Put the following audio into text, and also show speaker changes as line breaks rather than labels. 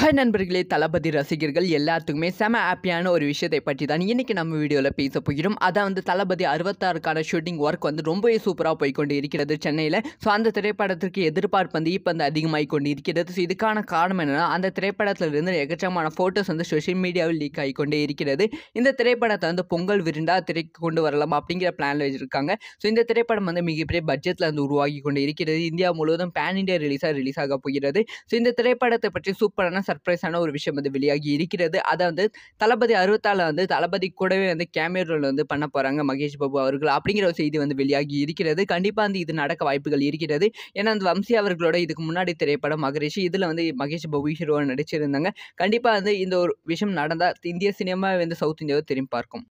hi நண்பர்களே தளபதி ரசிகர்கள் எல்லாத்துக்குமே செம ஹாப்பியான ஒரு விஷயத்தை பற்றி தான் இன்றைக்கி நம்ம வீடியோவில் பேச போகிறோம் அதான் வந்து தளபதி அறுபத்தாறுக்கான ஷூட்டிங் ஒர்க் வந்து ரொம்பவே சூப்பராக போய்கொண்டு இருக்கிறது சென்னையில் ஸோ அந்த திரைப்படத்திற்கு எதிர்பார்ப்பு வந்து இப்போ வந்து அதிகமாகி கொண்டு இருக்கிறது ஸோ இதுக்கான காரணம் என்னென்னா அந்த திரைப்படத்தில் இருந்து எக்கச்சமான ஃபோட்டோஸ் வந்து சோஷியல் மீடியாவில் லீக் ஆகி கொண்டே இருக்கிறது இந்த திரைப்படத்தை வந்து பொங்கல் விருந்தாக திரைக்கு கொண்டு வரலாம் அப்படிங்கிற பிளானில் வச்சுருக்காங்க ஸோ இந்த திரைப்படம் வந்து மிகப்பெரிய பட்ஜெட்டில் வந்து உருவாகி கொண்டு இருக்கிறது இந்தியா முழுவதும் பேன் இண்டியா ரிலீஸாக ரிலீஸ் ஆக போகிறது ஸோ இந்த திரைப்படத்தை பற்றி சூப்பரான சர்ப்ரைஸான ஒரு விஷயம் வந்து வெளியாகி இருக்கிறது அதை வந்து தளபதி அறுபத்தாலில் வந்து தளபதி கூடவே வந்து கேமரில் வந்து பண்ண போகிறாங்க மகேஷ் பாபு அவர்கள் அப்படிங்கிற ஒரு செய்தி வந்து வெளியாகி இருக்கிறது கண்டிப்பாக வந்து இது நடக்க வாய்ப்புகள் இருக்கிறது ஏன்னா அந்த வம்சி அவர்களோட இதுக்கு முன்னாடி திரைப்படம் மகரிஷி இதில் வந்து மகேஷ் பாபு ஹீரோவாக நடிச்சிருந்தாங்க கண்டிப்பாக வந்து இந்த ஒரு விஷயம் நடந்தால் இந்திய சினிமா வந்து சவுத் இந்தியாவை திரும்பி பார்க்கும்